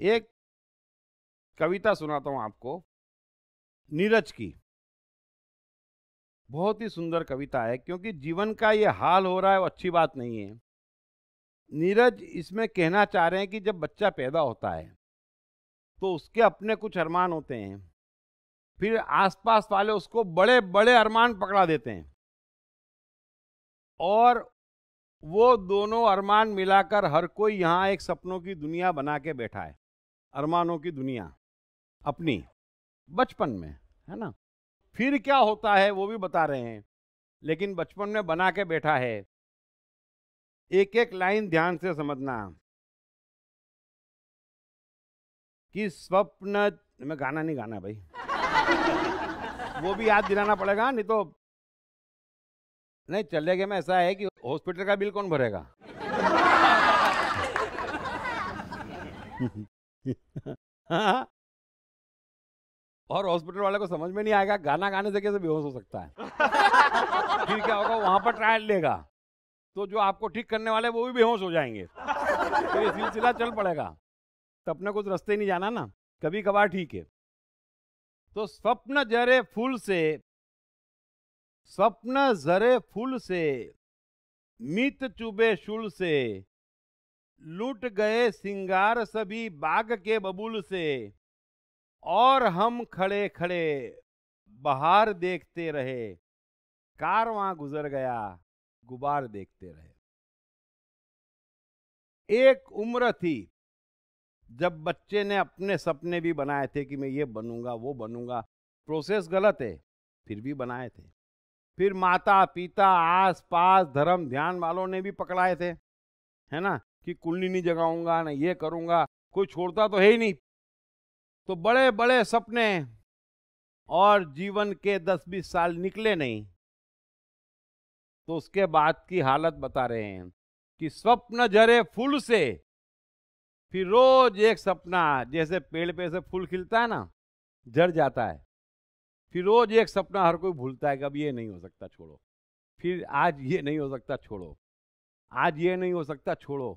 एक कविता सुनाता हूं आपको नीरज की बहुत ही सुंदर कविता है क्योंकि जीवन का ये हाल हो रहा है वो अच्छी बात नहीं है नीरज इसमें कहना चाह रहे हैं कि जब बच्चा पैदा होता है तो उसके अपने कुछ अरमान होते हैं फिर आसपास वाले उसको बड़े बड़े अरमान पकड़ा देते हैं और वो दोनों अरमान मिलाकर हर कोई यहाँ एक सपनों की दुनिया बना के बैठा है अरमानों की दुनिया अपनी बचपन में है ना फिर क्या होता है वो भी बता रहे हैं लेकिन बचपन में बना के बैठा है एक एक लाइन ध्यान से समझना कि स्वप्न मैं गाना नहीं गाना भाई वो भी याद दिलाना पड़ेगा नहीं तो नहीं चले गए में ऐसा है कि हॉस्पिटल का बिल कौन भरेगा और हॉस्पिटल वाले को समझ में नहीं आएगा गाना गाने से कैसे बेहोश हो सकता है फिर क्या होगा वहां पर ट्रायल लेगा तो जो आपको ठीक करने वाले वो भी बेहोश हो जाएंगे तो ये सिलसिला चल पड़ेगा तो अपने कुछ रस्ते नहीं जाना ना कभी कभार ठीक है तो स्वप्न जरे फूल से स्वप्न जरे फूल से मित चुबे शुल से लूट गए सिंगार सभी बाग के बबूल से और हम खड़े खड़े बाहर देखते रहे कार वहां गुजर गया गुबार देखते रहे एक उम्र थी जब बच्चे ने अपने सपने भी बनाए थे कि मैं ये बनूंगा वो बनूंगा प्रोसेस गलत है फिर भी बनाए थे फिर माता पिता आस पास धर्म ध्यान वालों ने भी पकड़ाए थे है ना कि कुंडली जगाऊंगा ना ये करूंगा कोई छोड़ता तो है ही नहीं तो बड़े बड़े सपने और जीवन के दस बीस साल निकले नहीं तो उसके बाद की हालत बता रहे हैं कि स्वप्न जरे फूल से फिर रोज एक सपना जैसे पेड़ पे से फूल खिलता है ना जड़ जाता है फिर रोज एक सपना हर कोई भूलता है कि अब ये नहीं हो सकता छोड़ो फिर आज ये नहीं हो सकता छोड़ो आज ये नहीं हो सकता छोड़ो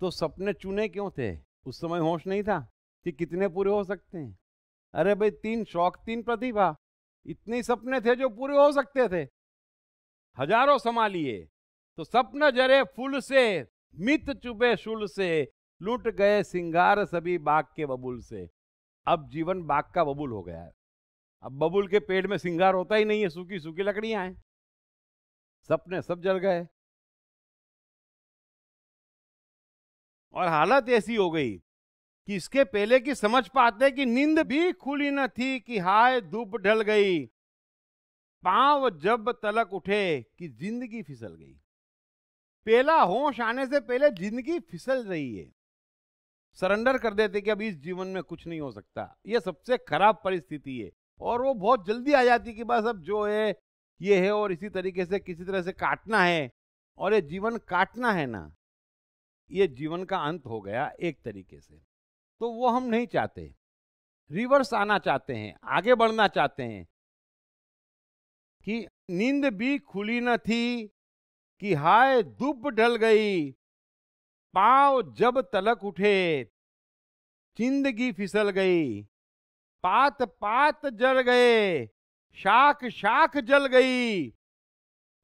तो सपने चुने क्यों थे उस समय होश नहीं था कि कितने पूरे हो सकते हैं अरे भाई तीन शौक तीन प्रतिभा इतने सपने थे जो पूरे हो सकते थे हजारों संभालिए तो सपन जरे फूल से मित चुपे शुल से लूट गए सिंगार सभी बाग के बबुल से अब जीवन बाग का बबुल हो गया है अब बबुल के पेड़ में सिंगार होता ही नहीं है सूखी सूखी लकड़ियां हैं सपने सब जल गए और हालत ऐसी हो गई कि इसके पहले की समझ पाते कि नींद भी खुली न थी कि हाय धूप ढल गई पांव जब तलक उठे कि जिंदगी फिसल गई पहला होश आने से पहले जिंदगी फिसल रही है सरेंडर कर देते कि अब इस जीवन में कुछ नहीं हो सकता यह सबसे खराब परिस्थिति है और वो बहुत जल्दी आ जाती कि बस अब जो है ये है और इसी तरीके से किसी तरह से काटना है और ये जीवन काटना है ना ये जीवन का अंत हो गया एक तरीके से तो वो हम नहीं चाहते रिवर्स आना चाहते हैं आगे बढ़ना चाहते हैं कि नींद भी खुली न थी कि हाय धूप ढल गई पाव जब तलक उठे जिंदगी फिसल गई पात पात जल गए शाख शाख जल गई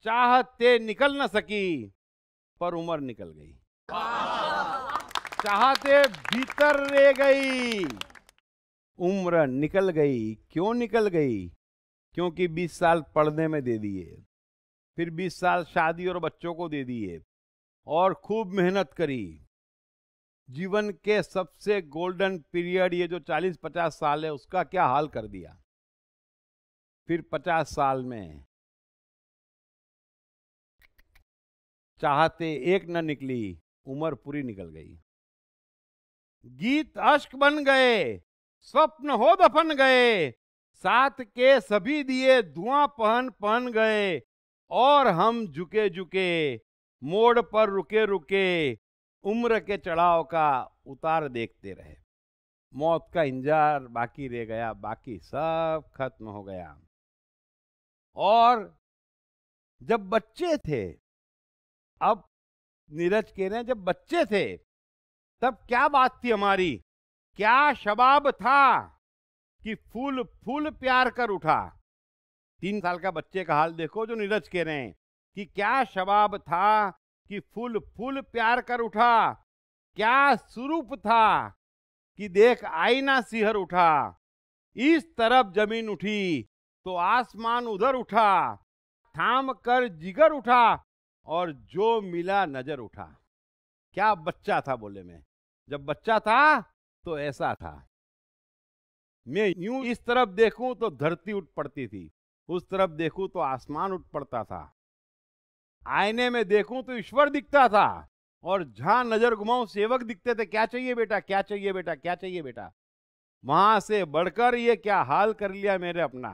चाहते निकल न सकी पर उम्र निकल गई चाहते भीतर रह गई उम्र निकल गई क्यों निकल गई क्योंकि 20 साल पढ़ने में दे दिए फिर 20 साल शादी और बच्चों को दे दिए और खूब मेहनत करी जीवन के सबसे गोल्डन पीरियड ये जो 40-50 साल है उसका क्या हाल कर दिया फिर 50 साल में चाहते एक न निकली उम्र पूरी निकल गई गीत अश्क बन गए स्वप्न हो दफन गए साथ के सभी दिए धुआं पहन पहन गए और हम झुके झुके मोड़ पर रुके रुके उम्र के चढ़ाव का उतार देखते रहे मौत का इंजार बाकी रह गया बाकी सब खत्म हो गया और जब बच्चे थे अब नीरज कह रहे हैं जब बच्चे थे तब क्या बात थी हमारी क्या शबाब था कि फूल फूल प्यार कर उठा तीन साल का बच्चे का हाल देखो जो नीरज कह रहे हैं कि क्या शबाब था कि फूल फूल प्यार कर उठा क्या स्वरूप था कि देख आईना सिहर उठा इस तरफ जमीन उठी तो आसमान उधर उठा थाम कर जिगर उठा और जो मिला नजर उठा क्या बच्चा था बोले में जब बच्चा था तो ऐसा था मैं यूं इस तरफ देखूं तो धरती उठ पड़ती थी उस तरफ देखूं तो आसमान उठ पड़ता था आईने में देखूं तो ईश्वर दिखता था और जहां नजर घुमाऊं सेवक दिखते थे क्या चाहिए बेटा क्या चाहिए बेटा क्या चाहिए बेटा वहां से बढ़कर ये क्या हाल कर लिया मेरे अपना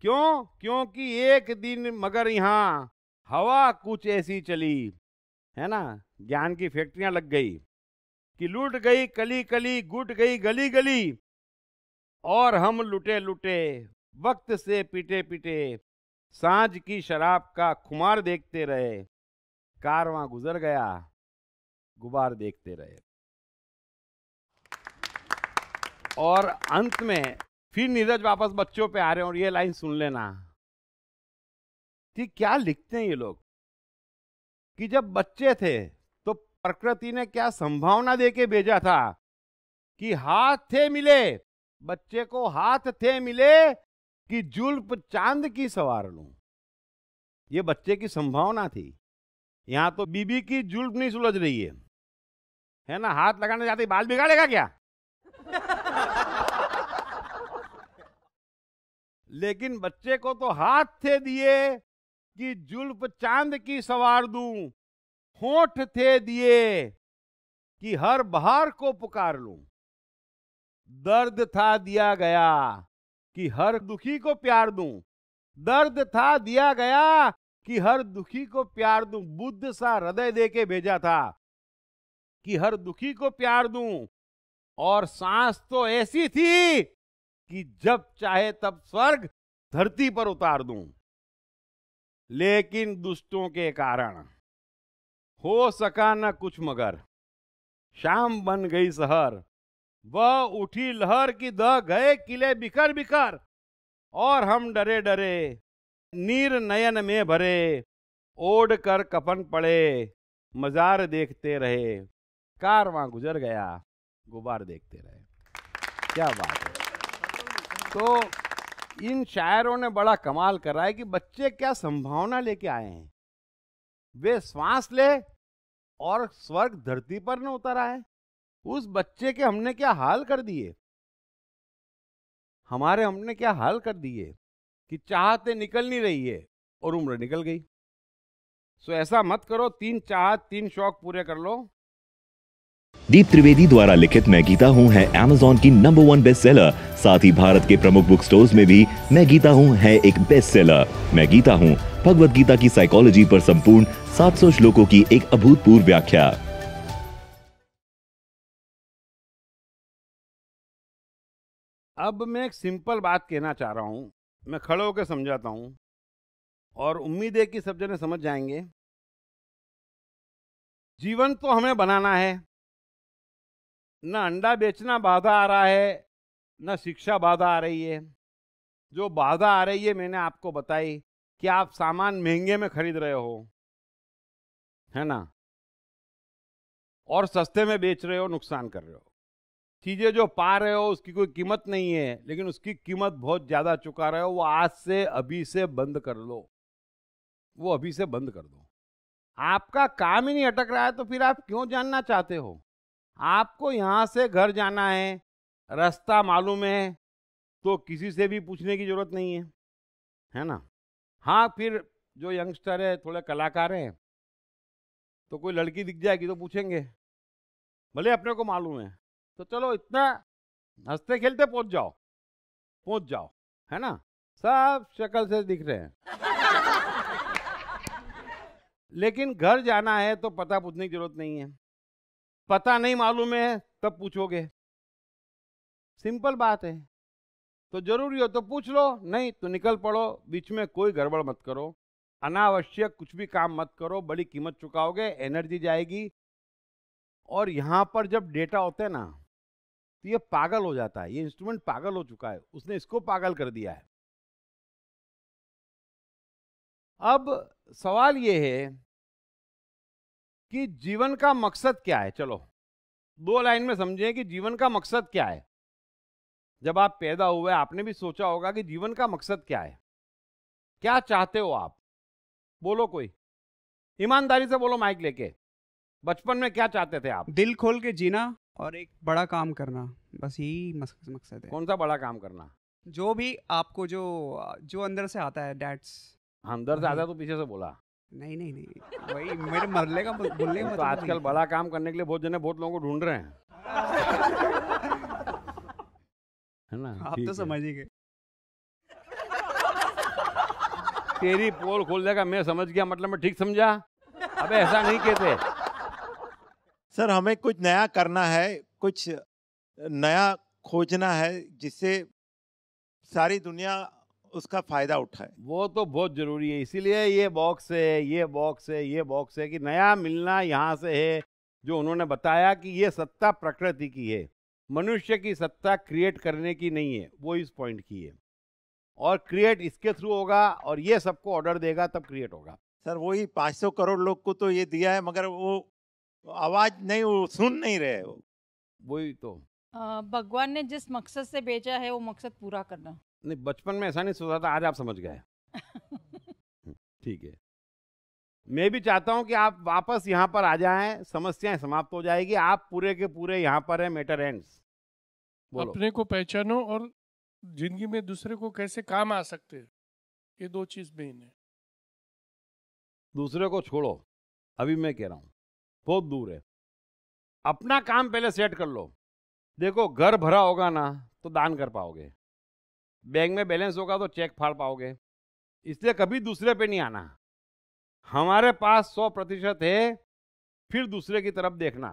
क्यों क्योंकि एक दिन मगर यहाँ हवा कुछ ऐसी चली है ना ज्ञान की फैक्ट्रियां लग गई कि लूट गई कली कली गुट गई गली गली और हम लुटे लुटे वक्त से पीटे पीटे सांझ की शराब का खुमार देखते रहे कारवां गुजर गया गुबार देखते रहे और अंत में फिर नीरज वापस बच्चों पे आ रहे हैं और ये लाइन सुन लेना कि क्या लिखते हैं ये लोग कि जब बच्चे थे तो प्रकृति ने क्या संभावना दे के भेजा था कि हाथ थे मिले बच्चे को हाथ थे मिले कि जुल्फ चांद की सवार लू ये बच्चे की संभावना थी यहां तो बीबी की जुल्फ नहीं सुलझ रही है है ना हाथ लगाने जाते बाल बिगाड़ेगा क्या लेकिन बच्चे को तो हाथ थे दिए कि जुल्फ चांद की सवार दू होठ थे दिए कि हर बहार को पुकार लू दर्द था दिया गया कि हर दुखी को प्यार दूं दर्द था दिया गया कि हर दुखी को प्यार दूं बुद्ध सा हृदय दे के भेजा था कि हर दुखी को प्यार दूं और सांस तो ऐसी थी कि जब चाहे तब स्वर्ग धरती पर उतार दूं लेकिन दुष्टों के कारण हो सका न कुछ मगर शाम बन गई शहर वह उठी लहर की द गए किले बिखर बिखर और हम डरे डरे नीर नयन में भरे ओढ़ कर कपन पड़े मजार देखते रहे कार वहां गुजर गया गुबार देखते रहे क्या बात है तो इन शायरों ने बड़ा कमाल करा है कि बच्चे क्या संभावना लेके आए हैं वे श्वास ले और स्वर्ग धरती पर न उतर आए उस बच्चे के हमने क्या हाल कर दिए हमारे हमने क्या हाल कर दिए कि चाहते निकल नहीं रही है और उम्र निकल गई सो ऐसा मत करो तीन चाहत तीन शौक पूरे कर लो दीप त्रिवेदी द्वारा लिखित मैं गीता हूँ है एमेजोन की नंबर वन बेस्ट सेलर साथ ही भारत के प्रमुख बुक स्टोर में भी मैं गीता हूँ है एक बेस्ट सेलर मैं गीता हूँ भगवत गीता की साइकोलॉजी पर संपूर्ण 700 श्लोकों की एक अभूतपूर्व व्याख्या अब मैं एक सिंपल बात कहना चाह रहा हूँ मैं खड़े होकर समझाता हूँ और उम्मीद है कि सब जने समझ जाएंगे जीवन तो हमें बनाना है ना अंडा बेचना बाधा आ रहा है ना शिक्षा बाधा आ रही है जो बाधा आ रही है मैंने आपको बताई कि आप सामान महंगे में खरीद रहे हो है ना और सस्ते में बेच रहे हो नुकसान कर रहे हो चीज़ें जो पा रहे हो उसकी कोई कीमत नहीं है लेकिन उसकी कीमत बहुत ज़्यादा चुका रहे हो वो आज से अभी से बंद कर लो वो अभी से बंद कर दो आपका काम ही नहीं अटक रहा है तो फिर आप क्यों जानना चाहते हो आपको यहाँ से घर जाना है रास्ता मालूम है तो किसी से भी पूछने की ज़रूरत नहीं है है ना हाँ फिर जो यंगस्टर है थोड़े कलाकार हैं तो कोई लड़की दिख जाएगी तो पूछेंगे भले अपने को मालूम है तो चलो इतना हंसते खेलते पहुंच जाओ पहुंच जाओ है ना सब शक्ल से दिख रहे हैं लेकिन घर जाना है तो पता पूछने की जरूरत नहीं है पता नहीं मालूम है तब पूछोगे सिंपल बात है तो जरूरी हो तो पूछ लो नहीं तो निकल पड़ो बीच में कोई गड़बड़ मत करो अनावश्यक कुछ भी काम मत करो बड़ी कीमत चुकाओगे एनर्जी जाएगी और यहाँ पर जब डेटा होता है ना तो ये पागल हो जाता है ये इंस्ट्रूमेंट पागल हो चुका है उसने इसको पागल कर दिया है अब सवाल ये है कि जीवन का मकसद क्या है चलो दो लाइन में समझें कि जीवन का मकसद क्या है जब आप पैदा हुए आपने भी सोचा होगा कि जीवन का मकसद क्या है क्या चाहते हो आप बोलो कोई ईमानदारी से बोलो माइक लेके बचपन में क्या चाहते थे आप दिल खोल के जीना और एक बड़ा काम करना बस यही मकसद है कौन सा बड़ा काम करना जो भी आपको जो जो अंदर से आता है डैट्स हाँ, अंदर से आता है तो पीछे से बोला नहीं नहीं नहीं वही मेरे मरले का बोलने तो मतलब आजकल बड़ा काम करने के लिए बहुत जने बहुत लोगों को ढूंढ रहे हैं है ना आप तो समझ ही गए तेरी पोल खोल देगा मैं समझ गया मतलब मैं ठीक समझा अबे ऐसा नहीं कहते सर हमें कुछ नया करना है कुछ नया खोजना है जिससे सारी दुनिया उसका फायदा उठाए वो तो बहुत जरूरी है इसीलिए ये बॉक्स है ये बॉक्स है ये बॉक्स है कि नया मिलना यहाँ से है जो उन्होंने बताया कि ये सत्ता प्रकृति की है मनुष्य की सत्ता क्रिएट करने की नहीं है वो इस पॉइंट की है और क्रिएट इसके थ्रू होगा और ये सबको ऑर्डर देगा तब क्रिएट होगा सर वही 500 करोड़ लोग को तो ये दिया है मगर वो आवाज नहीं वो सुन नहीं रहे वो वही तो भगवान ने जिस मकसद से भेजा है वो मकसद पूरा करना नहीं बचपन में ऐसा नहीं सोचा था आज आप समझ गए ठीक है मैं भी चाहता हूं कि आप वापस यहां पर आ जाएं समस्याएं समाप्त हो जाएगी आप पूरे के पूरे यहां पर है मैटर एंड्स अपने को पहचानो और जिंदगी में दूसरे को कैसे काम आ सकते हैं ये दो चीज मेन है दूसरे को छोड़ो अभी मैं कह रहा हूं बहुत दूर है अपना काम पहले सेट कर लो देखो घर भरा होगा ना तो दान कर पाओगे बैंक में बैलेंस होगा तो चेक फाड़ पाओगे इसलिए कभी दूसरे पे नहीं आना हमारे पास सौ प्रतिशत है फिर दूसरे की तरफ देखना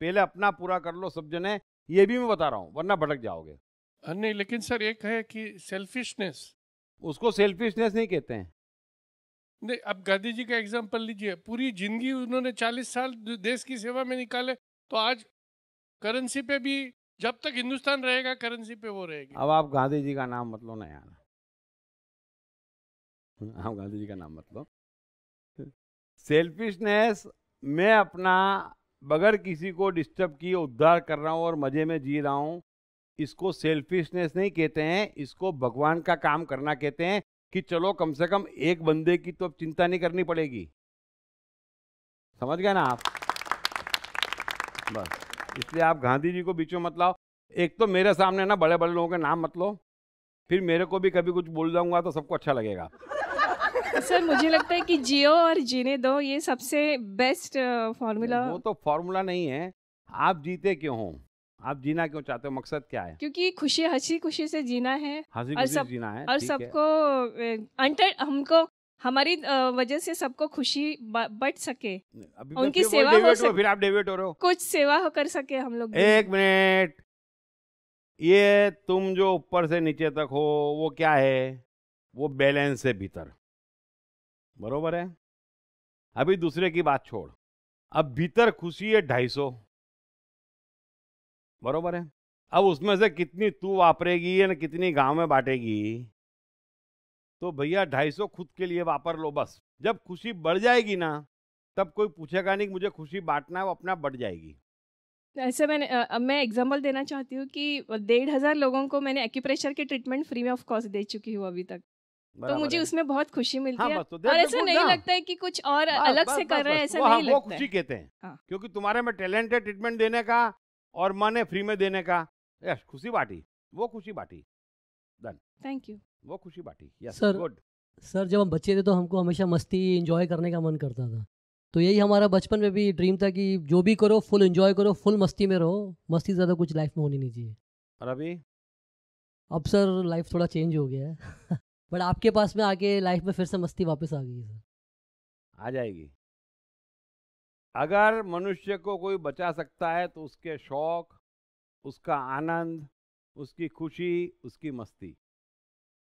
पहले अपना पूरा कर लो सब जने ये भी मैं बता रहा हूँ वरना भटक जाओगे नहीं लेकिन सर एक है कि सेल्फिशनेस उसको सेल्फिशनेस नहीं कहते हैं नहीं अब गांधी जी का एग्जाम्पल लीजिए पूरी जिंदगी उन्होंने चालीस साल देश की सेवा में निकाले तो आज करेंसी पे भी जब तक हिंदुस्तान रहेगा करेंसी पे वो रहेगी अब आप गांधी जी का नाम मत लो ना यार आप गांधी जी का नाम मत लो सेल्फिशनेस मैं अपना बगैर किसी को डिस्टर्ब किए उद्धार कर रहा हूँ और मज़े में जी रहा हूँ इसको सेल्फिशनेस नहीं कहते हैं इसको भगवान का काम करना कहते हैं कि चलो कम से कम एक बंदे की तो अब चिंता नहीं करनी पड़ेगी समझ गए ना आप बस इसलिए आप गांधी जी को बीचों मत लाओ एक तो मेरे सामने ना बड़े बड़े लोगों के नाम मत लो फिर मेरे को भी कभी कुछ बोल जाऊंगा तो सबको अच्छा लगेगा सर मुझे लगता है कि जियो और जीने दो ये सबसे बेस्ट फॉर्मूला वो तो फॉर्मूला नहीं है आप जीते क्यों हो आप जीना क्यों चाहते हो मकसद क्या है क्योंकि खुशी हंसी खुशी से जीना है हंसी खुशी सब, जीना है और सबको हमको हमारी वजह से सबको खुशी बट सके उनकी सेवा हो सके फिर आप डेविड हो रहे हो कुछ सेवा हो कर सके हम लोग एक मिनट ये तुम जो ऊपर से नीचे तक हो वो क्या है वो बैलेंस से भीतर बरोबर है अभी दूसरे की बात छोड़ अब भीतर खुशी है ढाई सौ बरोबर है अब उसमें से कितनी तू वापरेगी या कितनी गांव में बांटेगी तो भैया ढाई सौ खुद के लिए वापर लो बस जब खुशी बढ़ जाएगी ना तब कोई पूछेगा नहीं मुझे खुशी बांटना है वो अपना बढ़ जाएगी ऐसे मैंने अब मैं एग्जाम्पल देना चाहती हूँ कि डेढ़ हज़ार लोगों को मैंने एक्यूप्रेशर के ट्रीटमेंट फ्री में ऑफ कॉस्ट दे चुकी हूँ अभी तक तो मुझे उसमें बहुत खुशी मिलती हाँ, है तो और ऐसा नहीं लगता है कि कुछ और बस, अलग बस, से कर रहे हैं ऐसा नहीं लगता खुशी कहते हैं हाँ। क्योंकि तुम्हारे में टैलेंट है ट्रीटमेंट देने का और मन है फ्री में देने का यस खुशी बाटी वो खुशी बाटी डन थैंक यू वो खुशी बाटी यस सर गुड सर जब हम बच्चे थे तो हमको हमेशा मस्ती इंजॉय करने का मन करता था तो यही हमारा बचपन में भी ड्रीम था कि जो भी करो फुल इंजॉय करो फुल मस्ती में रहो मस्ती ज़्यादा कुछ लाइफ में होनी नहीं चाहिए और अभी अब सर लाइफ थोड़ा चेंज हो गया है बट आपके पास में आके लाइफ में फिर से मस्ती वापस आ गई है सर आ जाएगी अगर मनुष्य को कोई बचा सकता है तो उसके शौक उसका आनंद उसकी खुशी उसकी मस्ती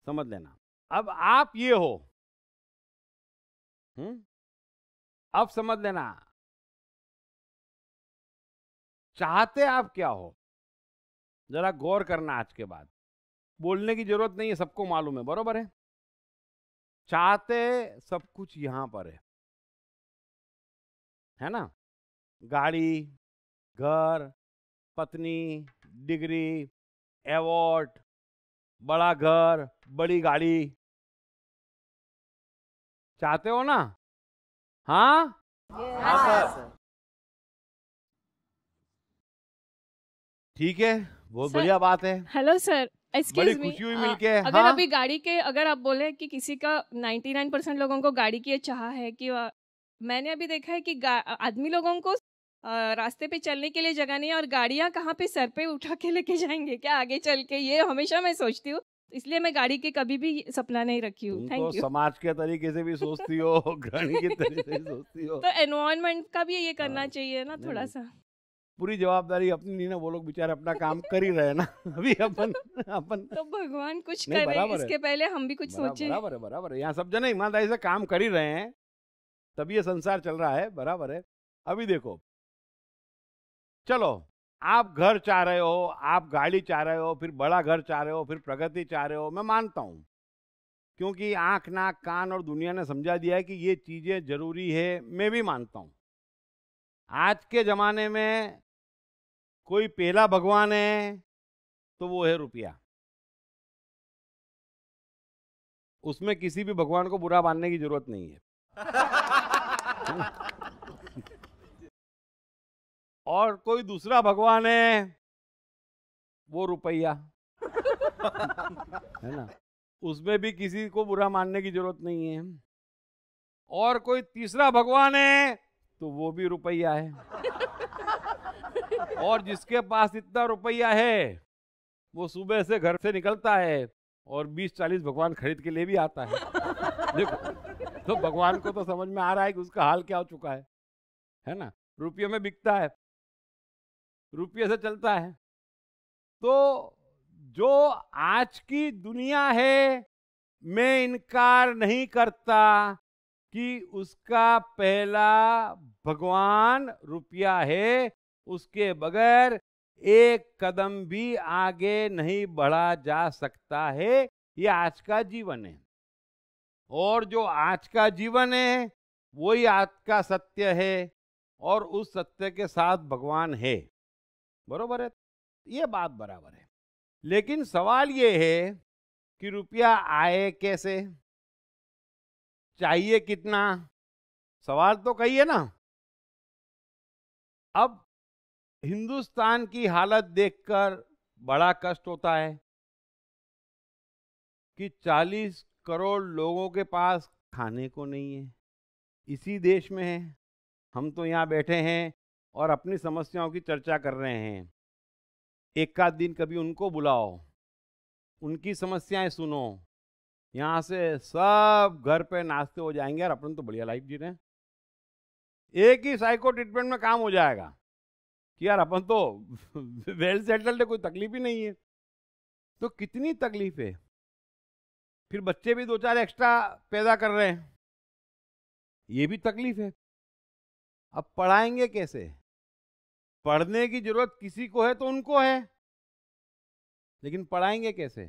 समझ लेना अब आप ये हो हुँ? अब समझ लेना चाहते आप क्या हो जरा गौर करना आज के बाद बोलने की जरूरत नहीं है सबको मालूम है बरोबर है चाहते सब कुछ यहां पर है है ना गाड़ी घर पत्नी डिग्री एवॉर्ड बड़ा घर बड़ी गाड़ी चाहते हो ना हाँ, हाँ, हाँ ठीक है बहुत बढ़िया बात है हेलो सर बड़ी खुशी हुई मिलके अगर हाँ? अभी गाड़ी के अगर आप बोले कि किसी का 99 परसेंट लोगों को गाड़ी की चाह है कि मैंने अभी देखा है कि आदमी लोगों को रास्ते पे चलने के लिए जगह नहीं है और गाड़िया कहाँ पे सर पे उठा के लेके जाएंगे क्या आगे चल के ये हमेशा मैं सोचती हूँ इसलिए मैं गाड़ी के कभी भी सपना नहीं रखी हूँ थैंक यू तो समाज के तरीके से भी सोचती हो गाड़ी के तरीके से सोचती हो तो एनवायरमेंट का भी ये करना हाँ, चाहिए ना थोड़ा सा पूरी जवाबदारी अपनी नहीं ना वो लोग बेचारे अपना काम कर ही रहे ना अभी अपन अपन तो भगवान कुछ कर रहे हैं इसके पहले हम भी कुछ सोचे बराबर है बराबर है यहाँ सब जन ईमानदारी से काम कर ही रहे हैं तभी ये संसार चल रहा है बराबर है अभी देखो चलो आप घर चाह रहे हो आप गाड़ी चाह रहे हो फिर बड़ा घर चाह रहे हो फिर प्रगति चाह रहे हो मैं मानता हूँ क्योंकि आँख नाक कान और दुनिया ने समझा दिया है कि ये चीज़ें ज़रूरी है मैं भी मानता हूँ आज के ज़माने में कोई पहला भगवान है तो वो है रुपया उसमें किसी भी भगवान को बुरा मानने की ज़रूरत नहीं है और कोई दूसरा भगवान है वो रुपया है ना उसमें भी किसी को बुरा मानने की जरूरत नहीं है और कोई तीसरा भगवान है तो वो भी रुपया है और जिसके पास इतना रुपया है वो सुबह से घर से निकलता है और 20-40 भगवान खरीद के लिए भी आता है देखो तो भगवान को तो समझ में आ रहा है कि उसका हाल क्या हो चुका है है ना रुपये में बिकता है रुपये से चलता है तो जो आज की दुनिया है मैं इनकार नहीं करता कि उसका पहला भगवान रुपया है उसके बगैर एक कदम भी आगे नहीं बढ़ा जा सकता है ये आज का जीवन है और जो आज का जीवन है वही आज का सत्य है और उस सत्य के साथ भगवान है बरोबर है ये बात बराबर है लेकिन सवाल ये है कि रुपया आए कैसे चाहिए कितना सवाल तो कही है ना अब हिंदुस्तान की हालत देखकर बड़ा कष्ट होता है कि 40 करोड़ लोगों के पास खाने को नहीं है इसी देश में है हम तो यहाँ बैठे हैं और अपनी समस्याओं की चर्चा कर रहे हैं एक आध दिन कभी उनको बुलाओ उनकी समस्याएं सुनो यहाँ से सब घर पे नाश्ते हो जाएंगे और अपन तो बढ़िया लाइफ जी रहे हैं एक ही साइको ट्रीटमेंट में काम हो जाएगा कि यार अपन तो वेल सेटल्ड है कोई तकलीफ ही नहीं है तो कितनी तकलीफ है फिर बच्चे भी दो चार एक्स्ट्रा पैदा कर रहे हैं ये भी तकलीफ है अब पढ़ाएंगे कैसे पढ़ने की जरूरत किसी को है तो उनको है लेकिन पढ़ाएंगे कैसे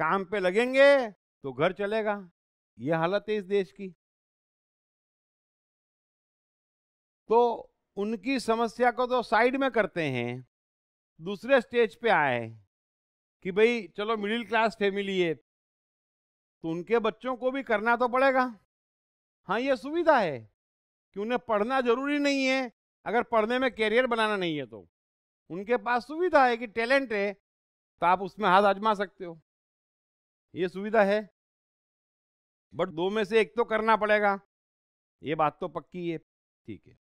काम पे लगेंगे तो घर चलेगा यह हालत है इस देश की तो उनकी समस्या को तो साइड में करते हैं दूसरे स्टेज पे आए कि भाई चलो मिडिल क्लास फैमिली है तो उनके बच्चों को भी करना तो पड़ेगा हाँ यह सुविधा है कि उन्हें पढ़ना जरूरी नहीं है अगर पढ़ने में कैरियर बनाना नहीं है तो उनके पास सुविधा है कि टैलेंट है तो आप उसमें हाथ आजमा सकते हो ये सुविधा है बट दो में से एक तो करना पड़ेगा ये बात तो पक्की है ठीक है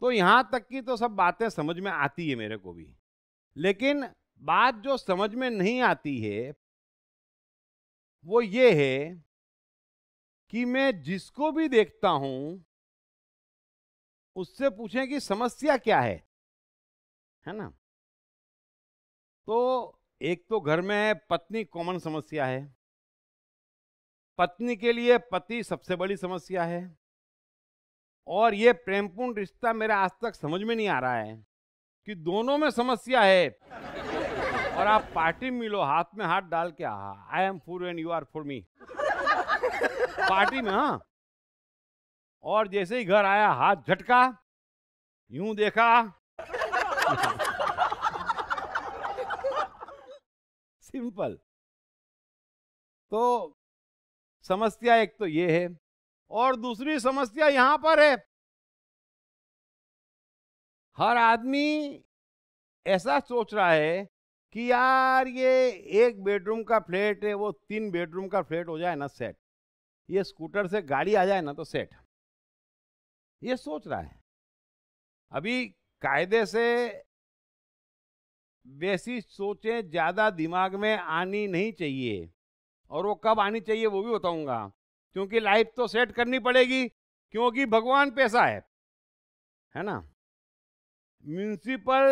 तो यहाँ तक की तो सब बातें समझ में आती है मेरे को भी लेकिन बात जो समझ में नहीं आती है वो ये है कि मैं जिसको भी देखता हूं उससे पूछें कि समस्या क्या है है ना तो एक तो घर में पत्नी कॉमन समस्या है पत्नी के लिए पति सबसे बड़ी समस्या है और ये प्रेमपूर्ण रिश्ता मेरा आज तक समझ में नहीं आ रहा है कि दोनों में समस्या है और आप पार्टी मिलो हाथ में हाथ डाल के I am for and you are for me party में हाँ और जैसे ही घर आया हाथ झटका यूं देखा सिंपल तो समस्या एक तो ये है और दूसरी समस्या यहां पर है हर आदमी ऐसा सोच रहा है कि यार ये एक बेडरूम का फ्लैट है वो तीन बेडरूम का फ्लैट हो जाए ना सेट ये स्कूटर से गाड़ी आ जाए ना तो सेट ये सोच रहा है अभी कायदे से वैसी सोचें ज़्यादा दिमाग में आनी नहीं चाहिए और वो कब आनी चाहिए वो भी बताऊंगा क्योंकि लाइफ तो सेट करनी पड़ेगी क्योंकि भगवान पैसा है है ना म्यूनिसिपल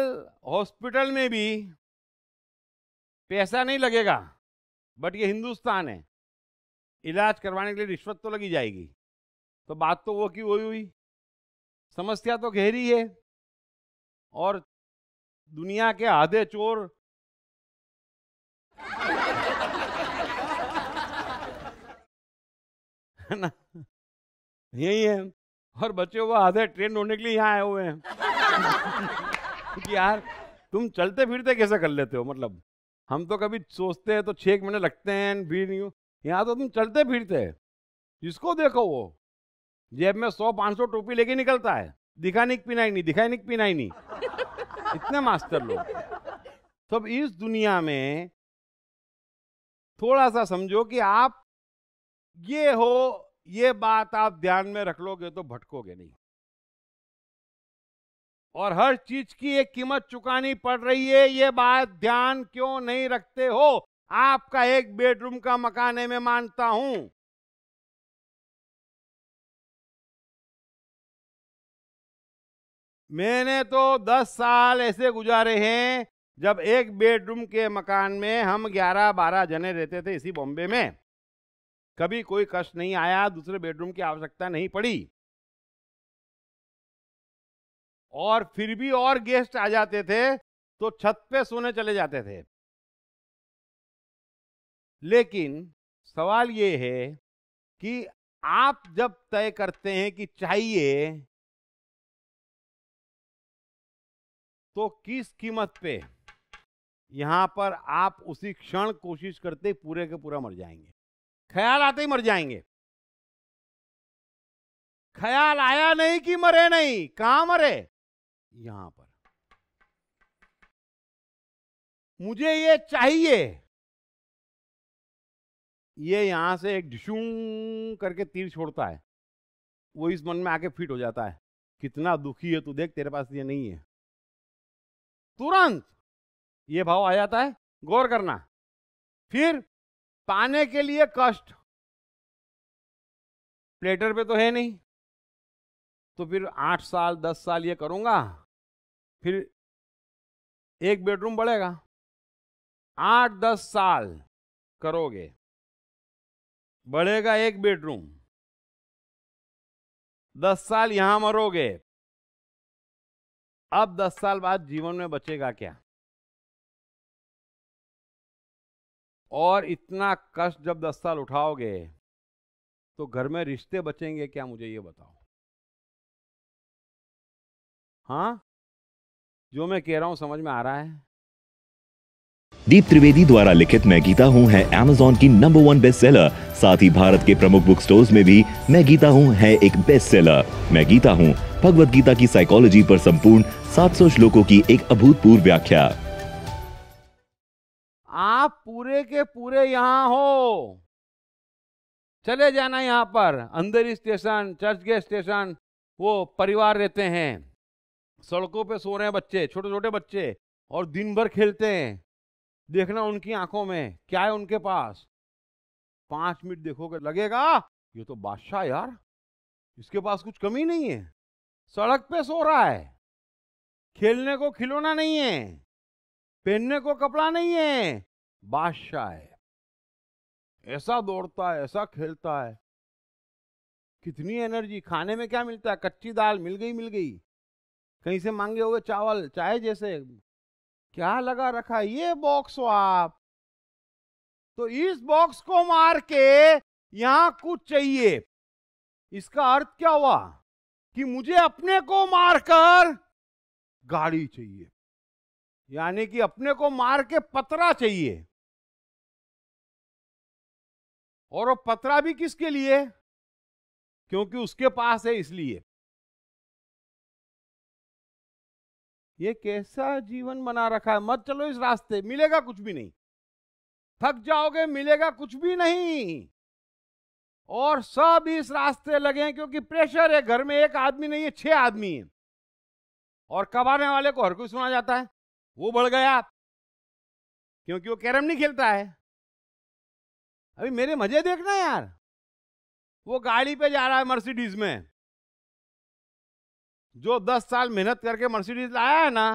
हॉस्पिटल में भी पैसा नहीं लगेगा बट ये हिंदुस्तान है इलाज करवाने के लिए रिश्वत तो लगी जाएगी तो बात तो वो की वही हुई समस्या तो गहरी है और दुनिया के आधे चोर यही है और बच्चे वो आधे ट्रेन होने के लिए यहाँ आए हुए हैं कि यार तुम चलते फिरते कैसे कर लेते हो मतलब हम तो कभी सोचते हैं तो छः महीने लगते हैं भी नहीं यहाँ तो तुम चलते फिरते जिसको देखो वो जेब में सौ पांच सौ टोपी लेके निकलता है दिखा निक पिनाई नहीं दिखाई निक पिनाई नहीं इतने मास्टर लोग सब इस दुनिया में थोड़ा सा समझो कि आप ये हो ये बात आप ध्यान में रख लोगे तो भटकोगे नहीं और हर चीज की एक कीमत चुकानी पड़ रही है ये बात ध्यान क्यों नहीं रखते हो आपका एक बेडरूम का मकान है मैं मानता हूं मैंने तो दस साल ऐसे गुजारे हैं जब एक बेडरूम के मकान में हम ग्यारह बारह जने रहते थे इसी बॉम्बे में कभी कोई कष्ट नहीं आया दूसरे बेडरूम की आवश्यकता नहीं पड़ी और फिर भी और गेस्ट आ जाते थे तो छत पे सोने चले जाते थे लेकिन सवाल ये है कि आप जब तय करते हैं कि चाहिए तो किस कीमत पे यहां पर आप उसी क्षण कोशिश करते पूरे के पूरा मर जाएंगे ख्याल आते ही मर जाएंगे ख्याल आया नहीं कि मरे नहीं कहां मरे यहां पर मुझे ये चाहिए ये यहां से एक डिशू करके तीर छोड़ता है वो इस मन में आके फिट हो जाता है कितना दुखी है तू देख तेरे पास ये नहीं है तुरंत ये भाव आ जाता है गौर करना फिर पाने के लिए कष्ट प्लेटर पे तो है नहीं तो फिर आठ साल दस साल ये करूंगा फिर एक बेडरूम बढ़ेगा आठ दस साल करोगे बढ़ेगा एक बेडरूम दस साल यहां मरोगे अब दस साल बाद जीवन में बचेगा क्या और इतना कष्ट जब दस साल उठाओगे तो घर में रिश्ते बचेंगे क्या मुझे ये बताओ हाँ जो मैं कह रहा हूं समझ में आ रहा है दीप त्रिवेदी द्वारा लिखित मैं गीता हूं है एमेजोन की नंबर वन बेस्ट सेलर साथ ही भारत के प्रमुख बुक स्टोर्स में भी मैं गीता हूँ है एक बेस्ट सेलर मैं गीता हूँ भगवत गीता की साइकोलॉजी पर संपूर्ण 700 श्लोकों की एक अभूतपूर्व व्याख्या आप पूरे के पूरे यहां हो चले जाना यहां पर अंदर स्टेशन चर्च गेट स्टेशन वो परिवार रहते हैं सड़कों पे सो रहे हैं बच्चे छोटे छोटे बच्चे और दिन भर खेलते हैं देखना उनकी आंखों में क्या है उनके पास पांच मिनट देखोगे लगेगा ये तो बादशाह यार इसके पास कुछ कमी नहीं है सड़क पे सो रहा है खेलने को खिलौना नहीं है पहनने को कपड़ा नहीं है बादशाह है ऐसा दौड़ता है ऐसा खेलता है कितनी एनर्जी खाने में क्या मिलता है कच्ची दाल मिल गई मिल गई कहीं से मांगे हुए चावल चाय जैसे क्या लगा रखा ये बॉक्स हो आप तो इस बॉक्स को मार के यहां कुछ चाहिए इसका अर्थ क्या हुआ कि मुझे अपने को मारकर गाड़ी चाहिए यानी कि अपने को मार के पतरा चाहिए और वो पतरा भी किसके लिए क्योंकि उसके पास है इसलिए ये कैसा जीवन बना रखा है मत चलो इस रास्ते मिलेगा कुछ भी नहीं थक जाओगे मिलेगा कुछ भी नहीं और सब इस रास्ते लगे क्योंकि प्रेशर है घर में एक आदमी नहीं है छह आदमी है और कब आने वाले को हर कोई सुना जाता है वो बढ़ गया क्योंकि वो कैरम नहीं खेलता है अभी मेरे मजे देखना यार वो गाड़ी पे जा रहा है मर्सिडीज में जो दस साल मेहनत करके मर्सिडीज लाया है ना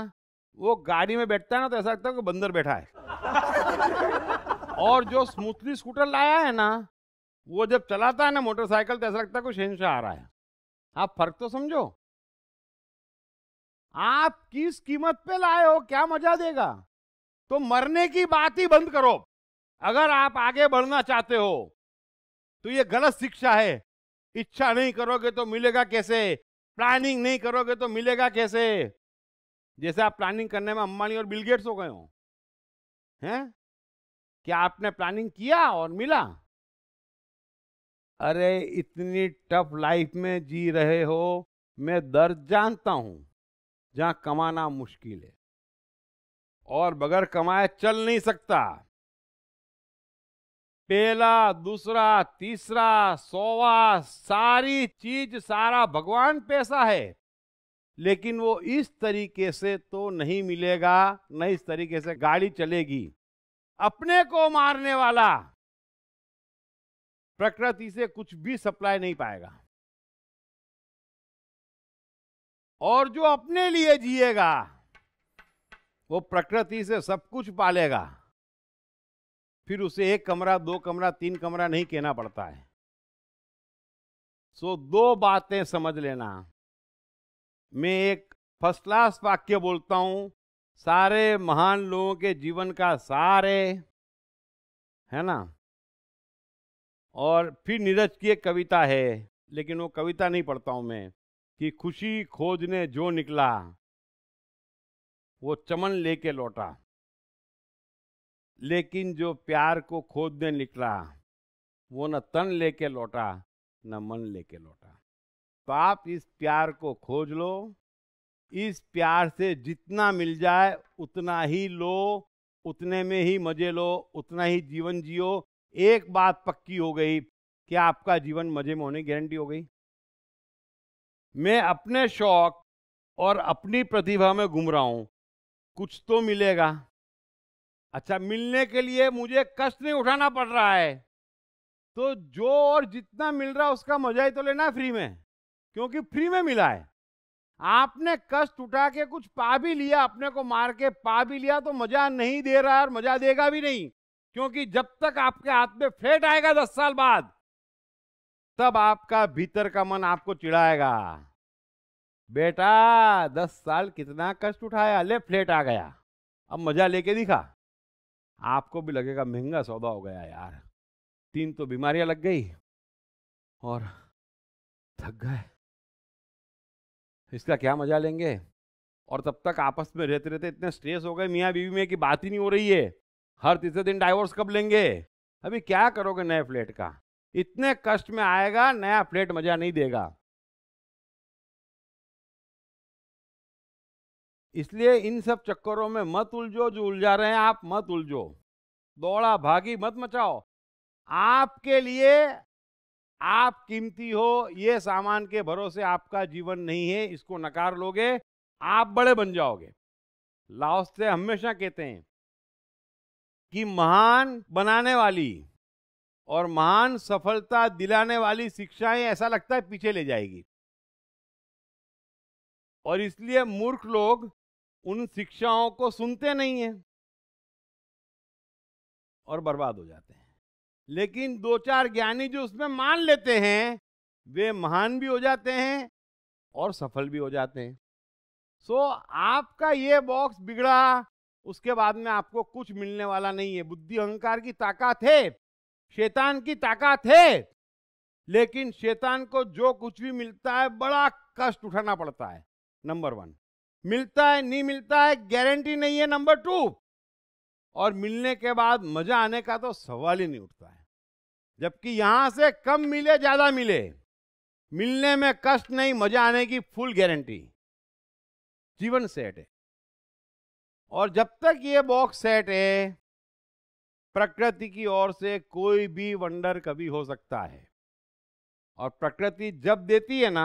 वो गाड़ी में बैठता है ना तो ऐसा लगता है कि बंदर बैठा है और जो स्मूथली स्कूटर लाया है ना वो जब चलाता है ना मोटरसाइकिल तो ऐसा लगता है कोई शहनशाह आ रहा है आप फर्क तो समझो आप किस कीमत पे लाए हो क्या मजा देगा तो मरने की बात ही बंद करो अगर आप आगे बढ़ना चाहते हो तो ये गलत शिक्षा है इच्छा नहीं करोगे तो मिलेगा कैसे प्लानिंग नहीं करोगे तो मिलेगा कैसे जैसे आप प्लानिंग करने में अंबानी और बिलगेट्स हो गए हो हैं क्या आपने प्लानिंग किया और मिला अरे इतनी टफ लाइफ में जी रहे हो मैं दर्द जानता हूं जहां कमाना मुश्किल है और बगैर कमाए चल नहीं सकता पहला दूसरा तीसरा सोवा सारी चीज सारा भगवान पैसा है लेकिन वो इस तरीके से तो नहीं मिलेगा न इस तरीके से गाड़ी चलेगी अपने को मारने वाला प्रकृति से कुछ भी सप्लाई नहीं पाएगा और जो अपने लिए जिएगा वो प्रकृति से सब कुछ पालेगा फिर उसे एक कमरा दो कमरा तीन कमरा नहीं कहना पड़ता है सो दो बातें समझ लेना मैं एक फर्स्ट क्लास वाक्य बोलता हूं सारे महान लोगों के जीवन का सार है है ना और फिर नीरज की एक कविता है लेकिन वो कविता नहीं पढ़ता हूं मैं कि खुशी खोजने जो निकला वो चमन लेके लौटा लेकिन जो प्यार को खोजने निकला वो न तन लेके लौटा न मन लेके लौटा तो आप इस प्यार को खोज लो इस प्यार से जितना मिल जाए उतना ही लो उतने में ही मजे लो उतना ही जीवन जियो एक बात पक्की हो गई कि आपका जीवन मजे में होने गारंटी हो गई मैं अपने शौक और अपनी प्रतिभा में घूम रहा हूं कुछ तो मिलेगा अच्छा मिलने के लिए मुझे कष्ट नहीं उठाना पड़ रहा है तो जो और जितना मिल रहा है उसका मजा ही तो लेना है फ्री में क्योंकि फ्री में मिला है आपने कष्ट उठा के कुछ पा भी लिया अपने को मार के पा भी लिया तो मजा नहीं दे रहा है और मजा देगा भी नहीं क्योंकि जब तक आपके हाथ में फेट आएगा दस साल बाद तब आपका भीतर का मन आपको चिढ़ाएगा बेटा दस साल कितना कष्ट उठाया ले फ्लेट आ गया अब मजा लेके दिखा आपको भी लगेगा महंगा सौदा हो गया यार तीन तो बीमारियां लग गई और थक गए इसका क्या मजा लेंगे और तब तक आपस में रहते रहते इतने स्ट्रेस हो गए मियाँ बीवी में की बात ही नहीं हो रही है हर तीसरे दिन डाइवोर्स कब लेंगे अभी क्या करोगे नए फ्लैट का इतने कष्ट में आएगा नया फ्लैट मजा नहीं देगा इसलिए इन सब चक्करों में मत उलझो जो उलझा रहे हैं आप मत उलझो दौड़ा भागी मत मचाओ आपके लिए आप कीमती हो ये सामान के भरोसे आपका जीवन नहीं है इसको नकार लोगे आप बड़े बन जाओगे लाओस से हमेशा कहते हैं कि महान बनाने वाली और महान सफलता दिलाने वाली शिक्षाएं ऐसा लगता है पीछे ले जाएगी और इसलिए मूर्ख लोग उन शिक्षाओं को सुनते नहीं हैं और बर्बाद हो जाते हैं लेकिन दो चार ज्ञानी जो उसमें मान लेते हैं वे महान भी हो जाते हैं और सफल भी हो जाते हैं सो so, आपका ये बॉक्स बिगड़ा उसके बाद में आपको कुछ मिलने वाला नहीं है बुद्धि अहंकार की ताकत है शैतान की ताकत है लेकिन शैतान को जो कुछ भी मिलता है बड़ा कष्ट उठाना पड़ता है नंबर वन मिलता है नहीं मिलता है गारंटी नहीं है नंबर टू और मिलने के बाद मजा आने का तो सवाल ही नहीं उठता है जबकि यहां से कम मिले ज्यादा मिले मिलने में कष्ट नहीं मजा आने की फुल गारंटी जीवन सेट है और जब तक ये बॉक्स सेट है प्रकृति की ओर से कोई भी वंडर कभी हो सकता है और प्रकृति जब देती है ना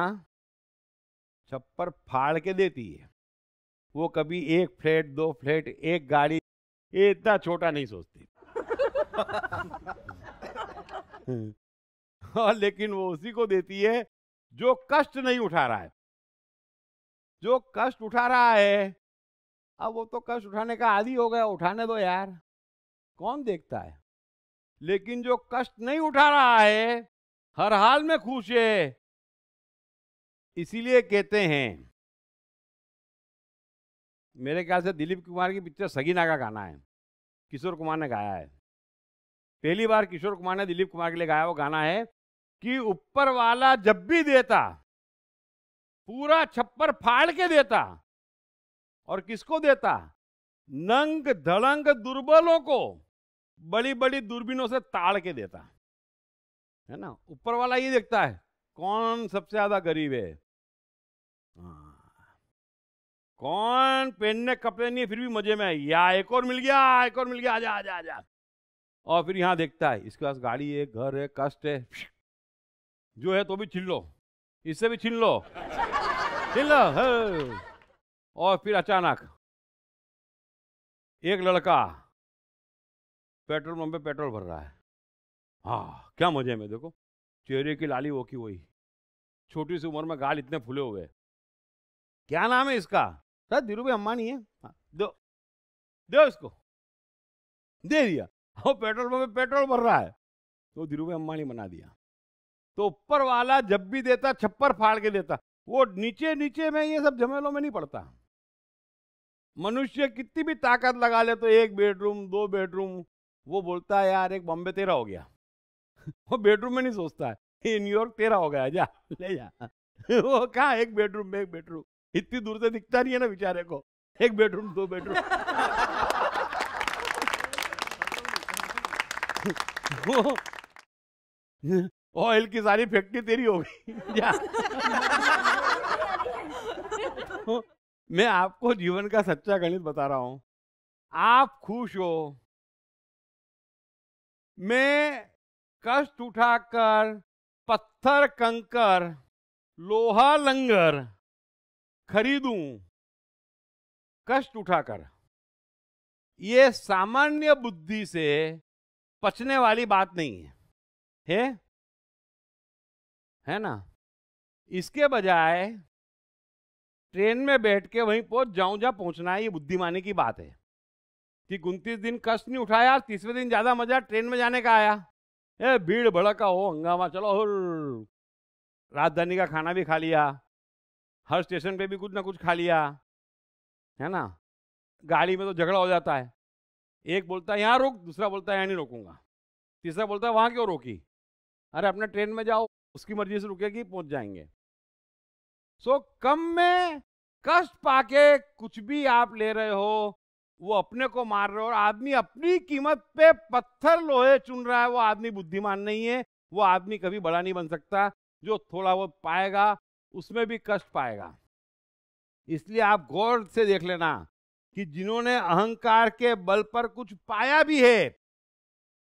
छप्पर फाड़ के देती है वो कभी एक फ्लैट दो फ्लैट एक गाड़ी ये इतना छोटा नहीं सोचती और हाँ, लेकिन वो उसी को देती है जो कष्ट नहीं उठा रहा है जो कष्ट उठा रहा है अब वो तो कष्ट उठाने का आदि हो गया उठाने दो यार कौन देखता है लेकिन जो कष्ट नहीं उठा रहा है हर हाल में खुश है इसीलिए कहते हैं मेरे ख्याल से दिलीप कुमार की पिक्चर सगीना का गाना है किशोर कुमार ने गाया है पहली बार किशोर कुमार ने दिलीप कुमार के लिए गाया वो गाना है कि ऊपर वाला जब भी देता पूरा छप्पर फाड़ के देता और किसको देता नंग धड़ंग दुर्बलों को बड़ी बड़ी दूरबीनों से ताड़ के देता है है ना ऊपर वाला ये देखता है कौन सबसे ज्यादा गरीब है हाँ। कौन पहनने कपड़े नहीं फिर भी मजे में है या एक और मिल गया एक और मिल गया आजा आजा आजा और फिर यहां देखता है इसके पास गाड़ी है घर है कष्ट है जो है तो भी छीन लो इससे भी छीन लो छीन लो हाँ। और फिर अचानक एक लड़का पेट्रोल पंप पे पेट्रोल भर रहा है हाँ क्या मजे में देखो चेहरे की लाली वो की वही छोटी सी उम्र में गाल इतने फूले हुए क्या नाम है इसका सर धीरू भाई अम्बानी है हाँ, दो दो इसको दे दिया वो पेट्रोल पंप पे पेट्रोल भर रहा है तो धीरू भाई अम्बानी बना दिया तो ऊपर वाला जब भी देता छप्पर फाड़ के देता वो नीचे नीचे में ये सब झमेलों में नहीं पड़ता मनुष्य कितनी भी ताकत लगा ले तो एक बेडरूम दो बेडरूम वो बोलता है यार एक बॉम्बे तेरा हो गया वो बेडरूम में नहीं सोचता है न्यूयॉर्क तेरा हो गया जा ले जा वो कहा एक बेडरूम में एक बेडरूम इतनी दूर से दिखता नहीं है ना बेचारे को एक बेडरूम दो बेडरूम वो ऑयल की सारी फैक्ट्री तेरी हो गई मैं आपको जीवन का सच्चा गणित बता रहा हूं आप खुश हो मैं कष्ट उठाकर पत्थर कंकर लोहा लंगर खरीदूं कष्ट उठाकर ये सामान्य बुद्धि से पचने वाली बात नहीं है है, है ना इसके बजाय ट्रेन में बैठ के वहीं पहुंच जाऊं जहां पहुंचना है ये बुद्धिमानी की बात है ठीक उनतीस दिन कष्ट नहीं उठाया तीसरे दिन ज़्यादा मज़ा ट्रेन में जाने का आया ए भीड़ भड़का हो हंगामा चलो हो राजधानी का खाना भी खा लिया हर स्टेशन पे भी कुछ ना कुछ खा लिया है ना गाड़ी में तो झगड़ा हो जाता है एक बोलता है यहाँ रुक दूसरा बोलता है यहाँ नहीं रोकूंगा तीसरा बोलता है वहाँ क्यों रोकी अरे अपने ट्रेन में जाओ उसकी मर्जी से रुकेगी पहुँच जाएंगे सो so, कम में कष्ट पाके कुछ भी आप ले रहे हो वो अपने को मार रहे हो और आदमी अपनी कीमत पे पत्थर लोहे चुन रहा है वो आदमी बुद्धिमान नहीं है वो आदमी कभी बड़ा नहीं बन सकता जो थोड़ा वो पाएगा उसमें भी कष्ट पाएगा इसलिए आप गौर से देख लेना कि जिन्होंने अहंकार के बल पर कुछ पाया भी है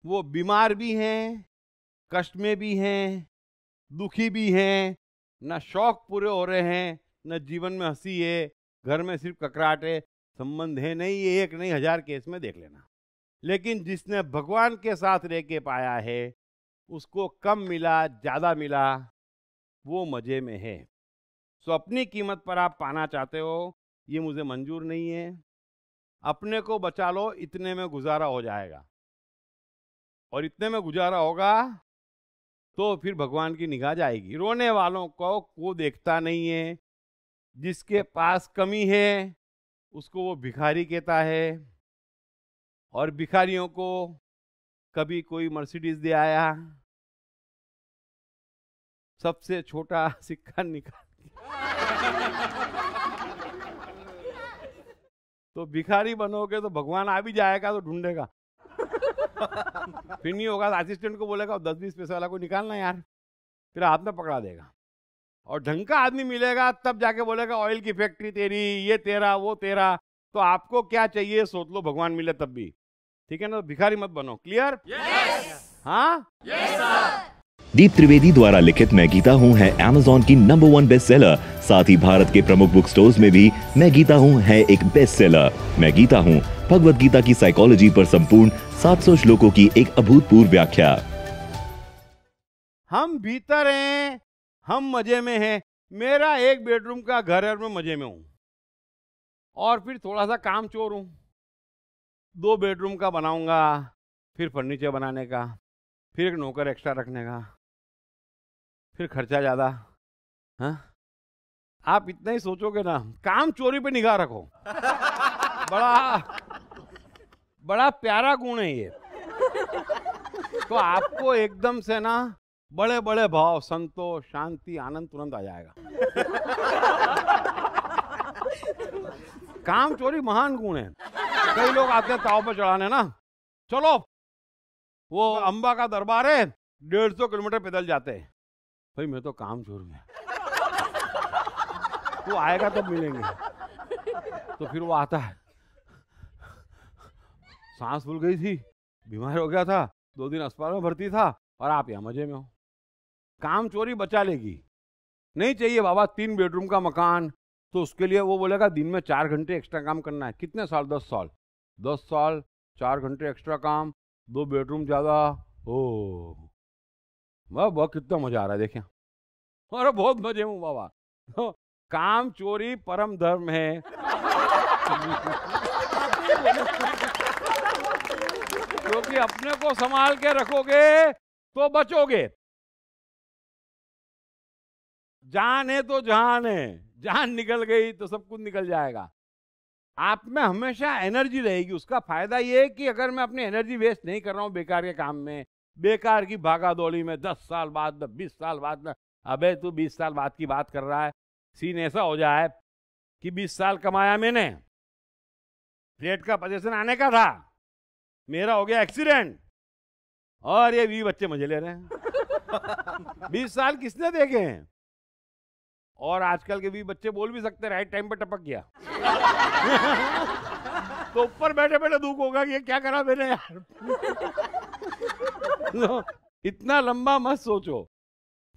वो बीमार भी हैं कष्ट में भी हैं दुखी भी हैं ना शौक पूरे हो रहे हैं न जीवन में हंसी है घर में सिर्फ ककराट है संबंध है नहीं ये एक नहीं हजार केस में देख लेना लेकिन जिसने भगवान के साथ रह के पाया है उसको कम मिला ज़्यादा मिला वो मज़े में है सो अपनी कीमत पर आप पाना चाहते हो ये मुझे मंजूर नहीं है अपने को बचा लो इतने में गुजारा हो जाएगा और इतने में गुजारा होगा तो फिर भगवान की निगाह जाएगी रोने वालों को को देखता नहीं है जिसके पास कमी है उसको वो भिखारी कहता है और भिखारियों को कभी कोई मर्सिडीज दे आया सबसे छोटा सिक्का निकाल तो भिखारी बनोगे तो भगवान आ भी जाएगा तो ढूंढेगा फिर नहीं होगा तो असिस्टेंट को बोलेगा दस बीस पैसे वाला को निकालना यार फिर हाथ में पकड़ा देगा और ढंग का आदमी मिलेगा तब जाके बोलेगा ऑयल की फैक्ट्री तेरी ये तेरा वो तेरा तो आपको क्या चाहिए सोच लो भगवान मिले तब भी ठीक है ना तो भिखारी मत बनो क्लियर हाँ दीप त्रिवेदी द्वारा लिखित मैं गीता हूँ है एमेजोन की नंबर वन बेस्ट सेलर साथ ही भारत के प्रमुख बुक स्टोर्स में भी मैं गीता हूँ है एक बेस्ट सेलर मैं गीता हूँ भगवत गीता की साइकोलॉजी पर संपूर्ण 700 श्लोकों की एक अभूतपूर्व व्याख्या हम भीतर हैं हम मज़े में हैं मेरा एक बेडरूम का घर है मैं मज़े में हूं और फिर थोड़ा सा काम चोर हूँ दो बेडरूम का बनाऊंगा फिर फर्नीचर बनाने का फिर एक नौकर एक्स्ट्रा रखने का फिर खर्चा ज़्यादा हाँ आप इतना ही सोचोगे ना काम चोरी पे निगाह रखो बड़ा बड़ा प्यारा गुण है ये तो आपको एकदम से ना बड़े बड़े भाव संतोष शांति आनंद तुरंत आ जाएगा काम चोरी महान गुण है कई लोग आते हैं ताव पर चढ़ाने ना चलो वो अंबा का दरबार है डेढ़ सौ किलोमीटर पैदल जाते हैं भाई मैं तो काम चोर में तू आएगा तब तो मिलेंगे तो फिर वो आता है सांस फूल गई थी बीमार हो गया था दो दिन अस्पताल में भर्ती था और आप यहाँ मजे में हो काम चोरी बचा लेगी नहीं चाहिए बाबा तीन बेडरूम का मकान तो उसके लिए वो बोलेगा दिन में चार घंटे एक्स्ट्रा काम करना है कितने साल दस साल दस साल चार घंटे एक्स्ट्रा काम दो बेडरूम ज़्यादा ओ वाह कितना मज़ा आ रहा है देखे अरे बहुत मजे हूँ बाबा तो, काम चोरी परम धर्म है क्योंकि अपने को संभाल के रखोगे तो बचोगे जान है तो जान है जान निकल गई तो सब कुछ निकल जाएगा आप में हमेशा एनर्जी रहेगी उसका फायदा ये है कि अगर मैं अपनी एनर्जी वेस्ट नहीं कर रहा हूँ बेकार के काम में बेकार की भागा दौड़ी में दस साल बाद में बीस साल बाद में अबे तू बीस साल बाद की बात कर रहा है सीन ऐसा हो जाए कि बीस साल कमाया मैंने फ्लैट का पजेशन आने का था मेरा हो गया एक्सीडेंट और ये वी बच्चे मुझे ले रहे हैं बीस साल किसने देखे हैं और आजकल के भी बच्चे बोल भी सकते राइट टाइम पर टपक गया तो ऊपर बैठे बैठे दुख होगा कि ये क्या करा मैंने यार इतना लंबा मत सोचो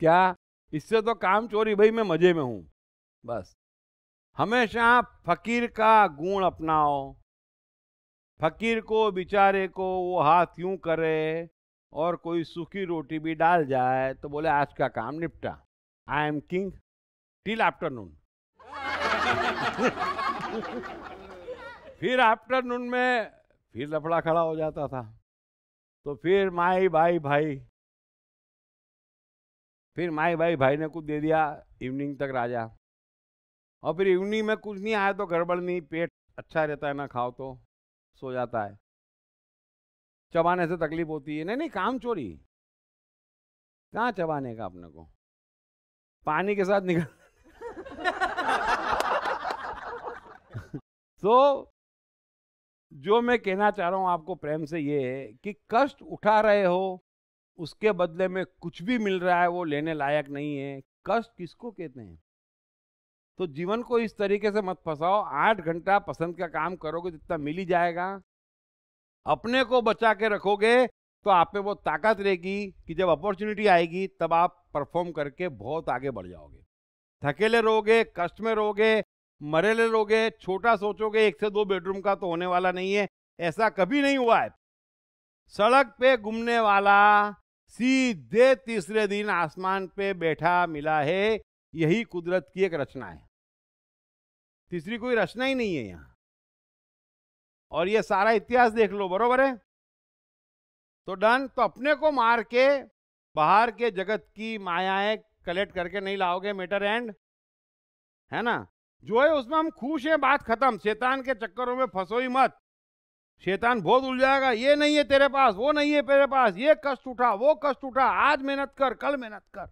क्या इससे तो काम चोरी भाई मैं मजे में हूं बस हमेशा फकीर का गुण अपनाओ फकीर को बिचारे को वो हाथ यूं करे और कोई सूखी रोटी भी डाल जाए तो बोले आज का काम निपटा I am king till afternoon फिर आफ्टरनून में फिर लफड़ा खड़ा हो जाता था तो फिर माई भाई भाई फिर माई भाई भाई ने कुछ दे दिया इवनिंग तक राजा और फिर इवनिंग में कुछ नहीं आया तो गड़बड़ नहीं पेट अच्छा रहता है ना खाओ तो सो जाता है चबाने से तकलीफ होती है नहीं नहीं काम चोरी कहाँ चबाने का अपने को पानी के साथ निकल तो जो मैं कहना चाह रहा हूं आपको प्रेम से ये है कि कष्ट उठा रहे हो उसके बदले में कुछ भी मिल रहा है वो लेने लायक नहीं है कष्ट किसको कहते हैं तो जीवन को इस तरीके से मत फंसाओ आठ घंटा पसंद का काम करोगे जितना मिल ही जाएगा अपने को बचा के रखोगे तो आप में वो ताकत रहेगी कि जब अपॉर्चुनिटी आएगी तब आप परफॉर्म करके बहुत आगे बढ़ जाओगे थकेले रहोगे कष्ट में रहोगे मरेले रहोगे छोटा सोचोगे एक से दो बेडरूम का तो होने वाला नहीं है ऐसा कभी नहीं हुआ है सड़क पे घूमने वाला सीधे तीसरे दिन आसमान पे बैठा मिला है यही कुदरत की एक रचना है तीसरी कोई रचना ही नहीं है यहाँ और ये सारा इतिहास देख लो बरोबर है तो डन तो अपने को मार के बाहर के जगत की मायाएं कलेक्ट करके नहीं लाओगे मेटर एंड है ना जो है उसमें हम खुश हैं बात खत्म शैतान के चक्करों में फंसो ही मत शैतान बहुत उलझाएगा ये नहीं है तेरे पास वो नहीं है तेरे पास ये कष्ट उठा वो कष्ट उठा आज मेहनत कर कल मेहनत कर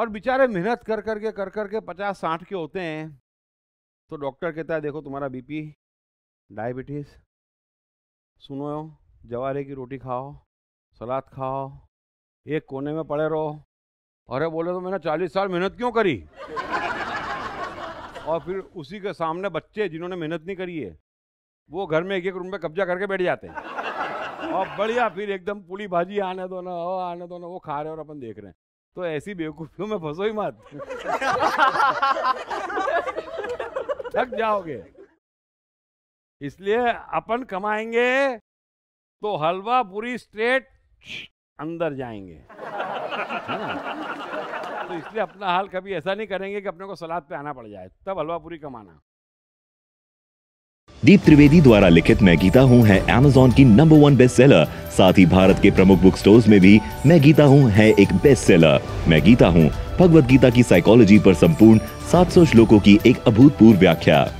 और बेचारे मेहनत कर करके कर करके पचास साठ के होते हैं तो डॉक्टर कहता है देखो तुम्हारा बीपी डायबिटीज़ सुनो जवारे की रोटी खाओ सलाद खाओ एक कोने में पड़े रहो अरे बोले तो मैंने चालीस साल मेहनत क्यों करी और फिर उसी के सामने बच्चे जिन्होंने मेहनत नहीं करी है वो घर में एक एक रूम पे कब्जा करके बैठ जाते हैं और बढ़िया फिर एकदम पूरी भाजी आने दो ना ओ आने दो ना वो खा रहे और अपन देख रहे हैं तो ऐसी बेवकूफियों में फंसो ही मत थक जाओगे इसलिए अपन कमाएंगे तो हलवा पूरी स्ट्रेट अंदर जाएंगे तो इसलिए अपना हाल कभी ऐसा नहीं करेंगे कि अपने को सलाद पे आना पड़ जाए तब हलवा पूरी कमाना दीप त्रिवेदी द्वारा लिखित मैं गीता हूँ है अमेजोन की नंबर वन बेस्ट सेलर साथ ही भारत के प्रमुख बुक स्टोर्स में भी मैं गीता हूँ है एक बेस्ट सेलर मैं गीता हूँ भगवत गीता की साइकोलॉजी पर संपूर्ण 700 श्लोकों की एक अभूतपूर्व व्याख्या